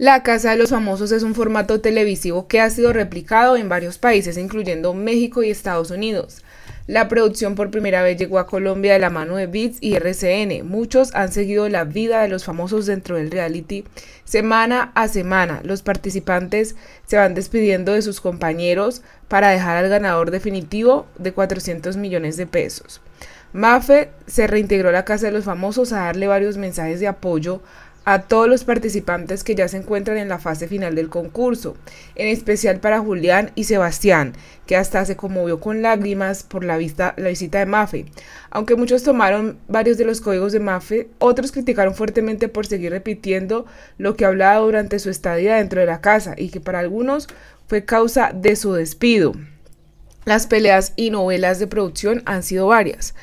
La Casa de los Famosos es un formato televisivo que ha sido replicado en varios países, incluyendo México y Estados Unidos. La producción por primera vez llegó a Colombia de la mano de Bits y RCN. Muchos han seguido la vida de los famosos dentro del reality. Semana a semana, los participantes se van despidiendo de sus compañeros para dejar al ganador definitivo de 400 millones de pesos. Mafe se reintegró a la Casa de los Famosos a darle varios mensajes de apoyo a todos los participantes que ya se encuentran en la fase final del concurso, en especial para Julián y Sebastián, que hasta se conmovió con lágrimas por la, vista, la visita de Mafe. Aunque muchos tomaron varios de los códigos de Mafe, otros criticaron fuertemente por seguir repitiendo lo que hablaba durante su estadía dentro de la casa y que para algunos fue causa de su despido. Las peleas y novelas de producción han sido varias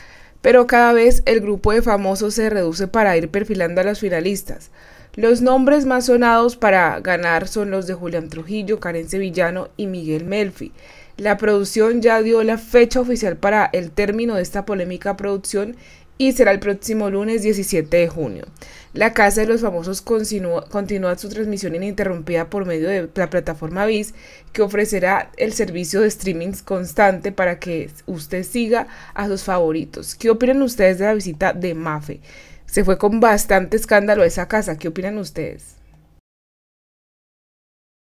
pero cada vez el grupo de famosos se reduce para ir perfilando a los finalistas. Los nombres más sonados para ganar son los de Julián Trujillo, Karen Sevillano y Miguel Melfi. La producción ya dio la fecha oficial para el término de esta polémica producción y será el próximo lunes 17 de junio. La Casa de los Famosos continúa, su transmisión ininterrumpida por medio de la plataforma VIS, que ofrecerá el servicio de streaming constante para que usted siga a sus favoritos. ¿Qué opinan ustedes de la visita de Mafe? Se fue con bastante escándalo a esa casa. ¿Qué opinan ustedes?